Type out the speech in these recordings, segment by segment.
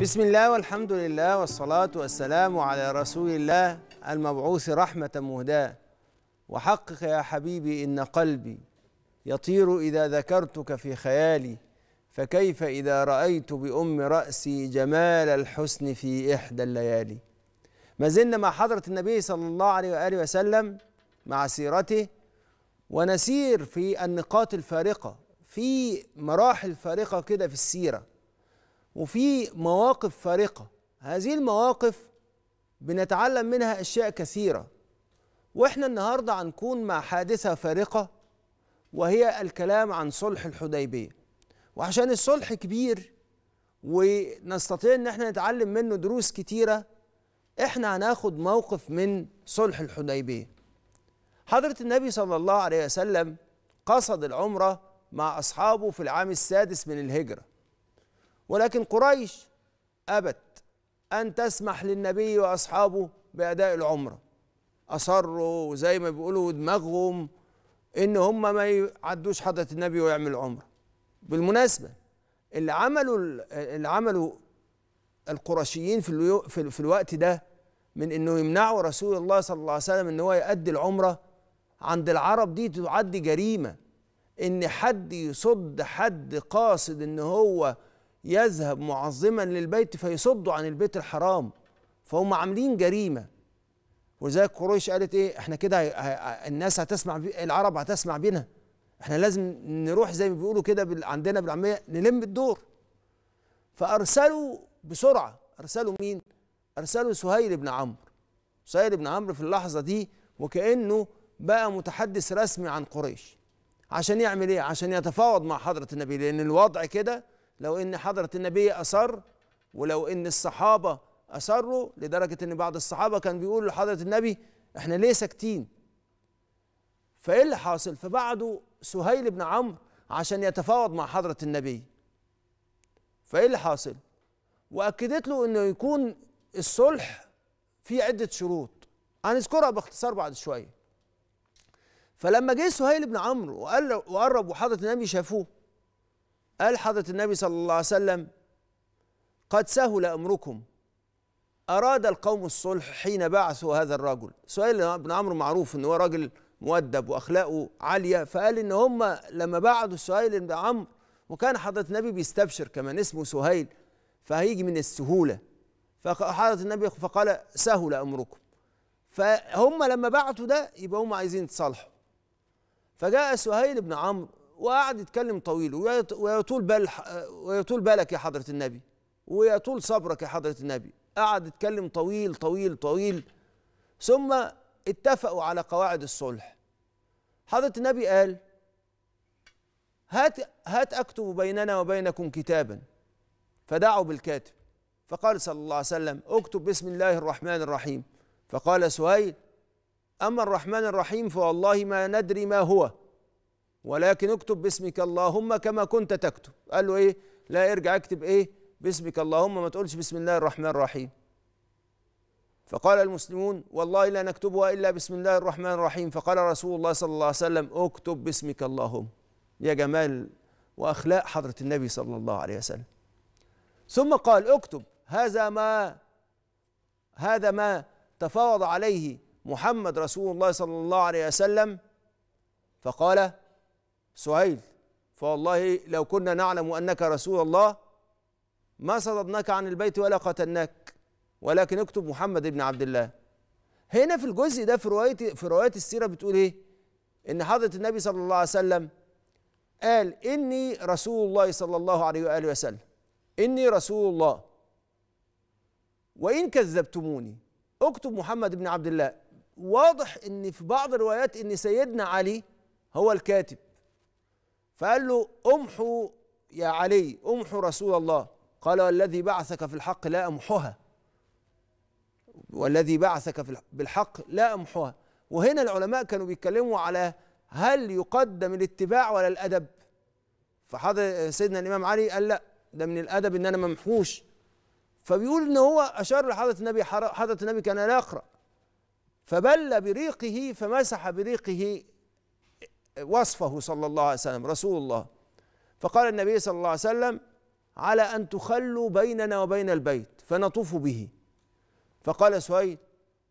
بسم الله والحمد لله والصلاة والسلام على رسول الله المبعوث رحمة مهداة وحقق يا حبيبي إن قلبي يطير إذا ذكرتك في خيالي فكيف إذا رأيت بأم رأسي جمال الحسن في إحدى الليالي ما زلنا مع حضرة النبي صلى الله عليه وآله وسلم مع سيرته ونسير في النقاط الفارقة في مراحل فارقة كده في السيرة وفي مواقف فارقة هذه المواقف بنتعلم منها أشياء كثيرة وإحنا النهاردة هنكون مع حادثة فارقة وهي الكلام عن صلح الحديبية وعشان الصلح كبير ونستطيع ان احنا نتعلم منه دروس كتيرة احنا هناخد موقف من صلح الحديبية حضرة النبي صلى الله عليه وسلم قصد العمرة مع أصحابه في العام السادس من الهجرة ولكن قريش أبت أن تسمح للنبي وأصحابه بأداء العمرة أصروا زي ما بيقولوا دماغهم إن هم ما يعدوش حضرة النبي ويعملوا عمرة بالمناسبة اللي عملوا اللي عملوا القرشيين في, الو... في, في الوقت ده من انه يمنعوا رسول الله صلى الله عليه وسلم ان هو يؤدي العمره عند العرب دي تعد جريمه ان حد يصد حد قاصد ان هو يذهب معظما للبيت فيصدوا عن البيت الحرام فهم عاملين جريمه ولذلك قريش قالت ايه احنا كده الناس هتسمع العرب هتسمع بينا احنا لازم نروح زي ما بيقولوا كده بال... عندنا بالعاميه نلم الدور فارسلوا بسرعه ارسلوا مين ارسلوا سهيل بن عمرو سهيل بن عمرو في اللحظه دي وكانه بقى متحدث رسمي عن قريش عشان يعمل ايه عشان يتفاوض مع حضره النبي لان الوضع كده لو ان حضره النبي اصر ولو ان الصحابه اصروا لدرجه ان بعض الصحابه كان بيقولوا لحضره النبي احنا ليه ساكتين فايه اللي حاصل فبعده سهيل بن عمرو عشان يتفاوض مع حضره النبي فايه اللي حاصل واكدت له انه يكون الصلح فيه عده شروط هنذكرها باختصار بعد شويه فلما جه سهيل بن عمرو وقال وقرب وحضره النبي شافوه قال حضرة النبي صلى الله عليه وسلم قد سهل أمركم أراد القوم الصلح حين بعثوا هذا الرجل سهيل بن عمرو معروف أنه هو راجل مؤدب وأخلاقه عالية فقال إن هم لما بعثوا سهيل بن عمرو وكان حضرة النبي بيستبشر كمان اسمه سهيل فهيجي من السهولة فحضرة النبي فقال سهل أمركم فهم لما بعثوا ده يبقى هم عايزين يتصالحوا فجاء سهيل بن عمرو وقعد يتكلم طويل ويطول بال ويطول بالك يا حضره النبي ويطول صبرك يا حضره النبي قعد يتكلم طويل طويل طويل ثم اتفقوا على قواعد الصلح حضره النبي قال هات هات اكتب بيننا وبينكم كتابا فدعوا بالكاتب فقال صلى الله عليه وسلم اكتب بسم الله الرحمن الرحيم فقال سهيل اما الرحمن الرحيم فوالله ما ندري ما هو ولكن اكتب باسمك اللهم كما كنت تكتب قال له ايه لا ارجع اكتب ايه باسمك اللهم ما تقولش بسم الله الرحمن الرحيم فقال المسلمون والله لا نكتبها الا بسم الله الرحمن الرحيم فقال رسول الله صلى الله عليه وسلم اكتب باسمك اللهم يا جمال واخلاق حضره النبي صلى الله عليه وسلم ثم قال اكتب هذا ما هذا ما تفاوض عليه محمد رسول الله صلى الله عليه وسلم فقال سهيل فوالله لو كنا نعلم أنك رسول الله ما صددناك عن البيت ولا قتلناك ولكن اكتب محمد بن عبد الله هنا في الجزء ده في رواية في رواية السيرة بتقول ايه؟ إن حضرة النبي صلى الله عليه وسلم قال إني رسول الله صلى الله عليه وآله وسلم إني رسول الله وإن كذبتموني اكتب محمد بن عبد الله واضح إن في بعض الروايات إن سيدنا علي هو الكاتب فقال له امحو يا علي امحو رسول الله قال والذي بعثك في الحق لا امحوها والذي بعثك بالحق لا امحوها وهنا العلماء كانوا بيتكلموا على هل يقدم الاتباع ولا الادب فحضر سيدنا الامام علي قال لا ده من الادب ان انا ممحوش فبيقول ان هو اشار لحضره النبي حضره النبي كان لا يقرا فبل بريقه فمسح بريقه وصفه صلى الله عليه وسلم رسول الله فقال النبي صلى الله عليه وسلم على أن تخلوا بيننا وبين البيت فنطوف به فقال سويد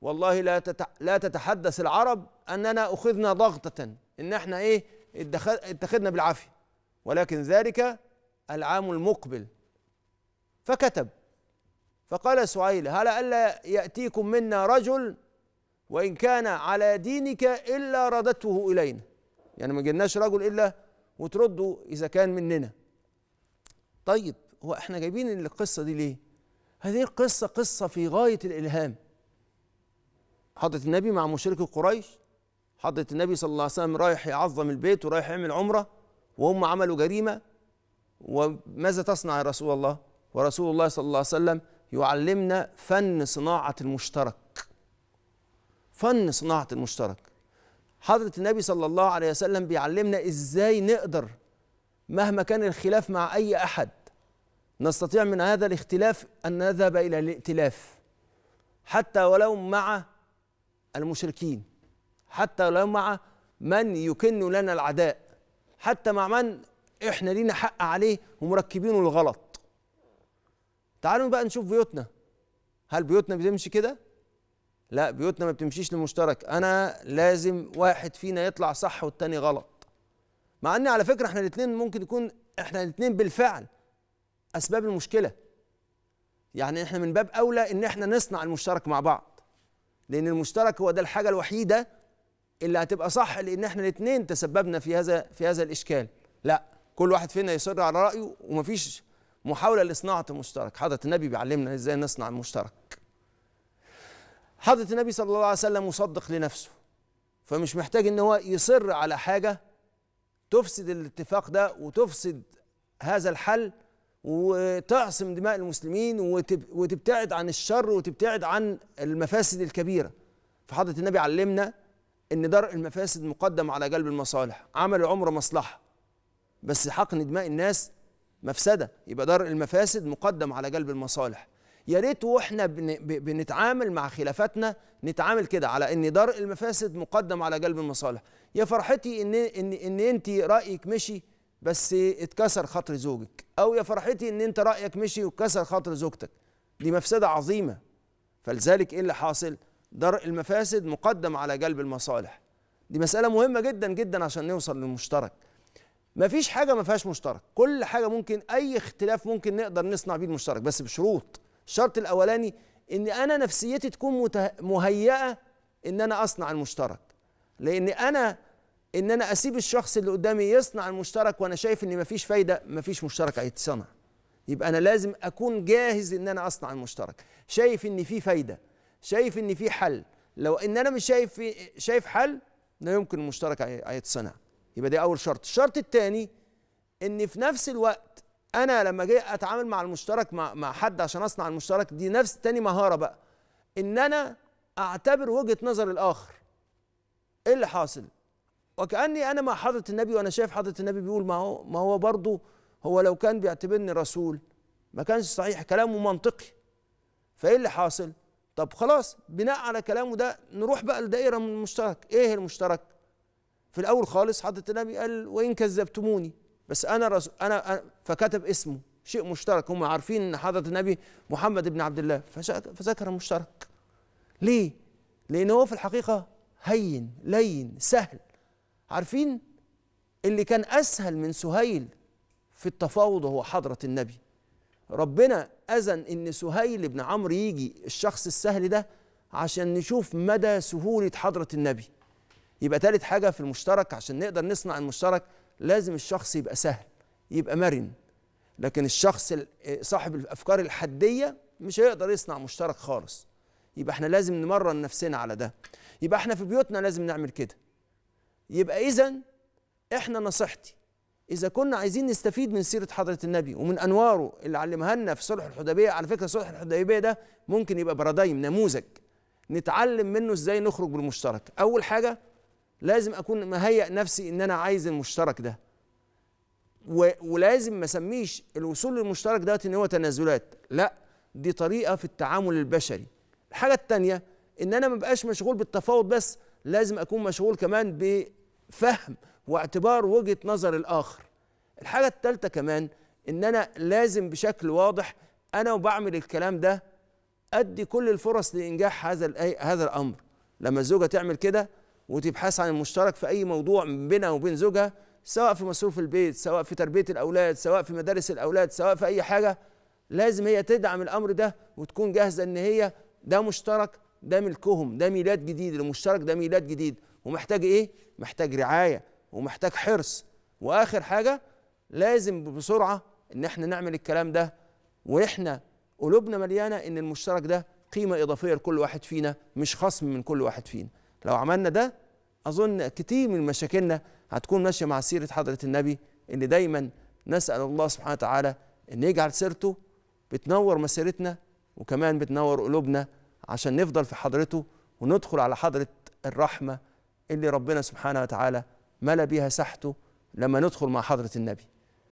والله لا لا تتحدث العرب أننا أخذنا ضغطة إن احنا إيه اتخذنا بالعافية ولكن ذلك العام المقبل فكتب فقال سعيل هل ألا يأتيكم منا رجل وإن كان على دينك إلا رددته إلينا يعني ما جالناش رجل الا وتردوا اذا كان مننا طيب هو احنا جايبين القصه دي ليه هذه القصه قصه في غايه الالهام حضره النبي مع مشرك قريش حضره النبي صلى الله عليه وسلم رايح يعظم البيت ورايح يعمل عمره وهم عملوا جريمه وماذا تصنع يا رسول الله ورسول الله صلى الله عليه وسلم يعلمنا فن صناعه المشترك فن صناعه المشترك حضرة النبي صلى الله عليه وسلم بيعلمنا إزاي نقدر مهما كان الخلاف مع أي أحد نستطيع من هذا الاختلاف أن نذهب إلى الائتلاف حتى ولو مع المشركين حتى ولو مع من يكن لنا العداء حتى مع من احنا لينا حق عليه ومركبينه الغلط تعالوا بقى نشوف بيوتنا هل بيوتنا بتمشي كده لا بيوتنا ما بتمشيش لمشترك انا لازم واحد فينا يطلع صح والتاني غلط مع ان على فكره احنا الاثنين ممكن يكون احنا الاثنين بالفعل اسباب المشكله يعني احنا من باب اولى ان احنا نصنع المشترك مع بعض لان المشترك هو ده الحاجه الوحيده اللي هتبقى صح لان احنا الاثنين تسببنا في هذا في هذا الاشكال لا كل واحد فينا يصر على رايه ومفيش محاوله لصناعه المشترك حضره النبي بيعلمنا ازاي نصنع المشترك حضرة النبي صلى الله عليه وسلم مصدق لنفسه فمش محتاج ان هو يصر على حاجة تفسد الاتفاق ده وتفسد هذا الحل وتعصم دماء المسلمين وتبتعد عن الشر وتبتعد عن المفاسد الكبيرة فحضرة النبي علمنا ان درء المفاسد مقدم على جلب المصالح عمل العمر مصلحة بس حقن دماء الناس مفسدة يبقى درء المفاسد مقدم على جلب المصالح يا ريت واحنا بنتعامل مع خلافاتنا نتعامل كده على ان درء المفاسد مقدم على جلب المصالح يا فرحتي ان ان ان انت رايك مشي بس اتكسر خاطر زوجك او يا فرحتي ان انت رايك مشي واتكسر خاطر زوجتك دي مفسده عظيمه فلذلك ايه اللي حاصل درء المفاسد مقدم على جلب المصالح دي مساله مهمه جدا جدا عشان نوصل للمشترك مفيش حاجه ما فيهاش مشترك كل حاجه ممكن اي اختلاف ممكن نقدر نصنع بيه المشترك بس بشروط الشرط الاولاني ان انا نفسيتي تكون مهيئه ان انا اصنع المشترك لان انا ان انا اسيب الشخص اللي قدامي يصنع المشترك وانا شايف ان مفيش فايده مفيش مشترك هيتصنع يبقى انا لازم اكون جاهز ان انا اصنع المشترك شايف ان في فايده شايف ان في حل لو ان انا مش شايف في شايف حل لا يمكن المشترك هيتصنع يبقى ده اول شرط الشرط الثاني ان في نفس الوقت انا لما جاي اتعامل مع المشترك مع مع حد عشان اصنع المشترك دي نفس تاني مهاره بقى ان انا اعتبر وجهه نظر الاخر ايه اللي حاصل وكاني انا مع حضره النبي وانا شايف حضره النبي بيقول ما هو ما هو برضه هو لو كان بيعتبرني رسول ما كانش صحيح كلامه منطقي فايه اللي حاصل طب خلاص بناء على كلامه ده نروح بقى لدائره من المشترك ايه المشترك في الاول خالص حضره النبي قال وان كذبتموني بس انا رسو... انا فكتب اسمه شيء مشترك هم عارفين ان حضره النبي محمد بن عبد الله فذكر مشترك ليه لان هو في الحقيقه هين لين سهل عارفين اللي كان اسهل من سهيل في التفاوض هو حضره النبي ربنا اذن ان سهيل بن عمرو يجي الشخص السهل ده عشان نشوف مدى سهوله حضره النبي يبقى ثالث حاجه في المشترك عشان نقدر نصنع المشترك لازم الشخص يبقى سهل يبقى مرن لكن الشخص صاحب الافكار الحديه مش هيقدر يصنع مشترك خالص يبقى احنا لازم نمرن نفسنا على ده يبقى احنا في بيوتنا لازم نعمل كده يبقى اذا احنا نصيحتي اذا كنا عايزين نستفيد من سيره حضره النبي ومن انواره اللي علمها لنا في صلح الحديبيه على فكره صلح الحديبيه ده ممكن يبقى بارادايم نموذج نتعلم منه ازاي نخرج بالمشترك اول حاجه لازم اكون مهيئ نفسي ان انا عايز المشترك ده ولازم ما اسميش الوصول للمشترك دوت ان هو تنازلات لا دي طريقه في التعامل البشري الحاجه الثانيه ان انا ما بقاش مشغول بالتفاوض بس لازم اكون مشغول كمان بفهم واعتبار وجهه نظر الاخر الحاجه الثالثه كمان ان انا لازم بشكل واضح انا وبعمل الكلام ده ادي كل الفرص لانجاح هذا هذا الامر لما الزوجه تعمل كده وتبحث عن المشترك في أي موضوع بينها وبين زوجها سواء في مصروف البيت سواء في تربية الأولاد سواء في مدارس الأولاد سواء في أي حاجة لازم هي تدعم الأمر ده وتكون جاهزة إن هي ده مشترك ده ملكهم ده ميلاد جديد المشترك ده ميلاد جديد ومحتاج إيه؟ محتاج رعاية ومحتاج حرص وآخر حاجة لازم بسرعة إن إحنا نعمل الكلام ده وإحنا قلوبنا مليانة إن المشترك ده قيمة إضافية لكل واحد فينا مش خصم من كل واحد فينا لو عملنا ده أظن كتير من مشاكلنا هتكون ماشية مع سيرة حضرة النبي اللي دايما نسأل الله سبحانه وتعالى إن يجعل سيرته بتنور مسيرتنا وكمان بتنور قلوبنا عشان نفضل في حضرته وندخل على حضرة الرحمة اللي ربنا سبحانه وتعالى ملا بيها ساحته لما ندخل مع حضرة النبي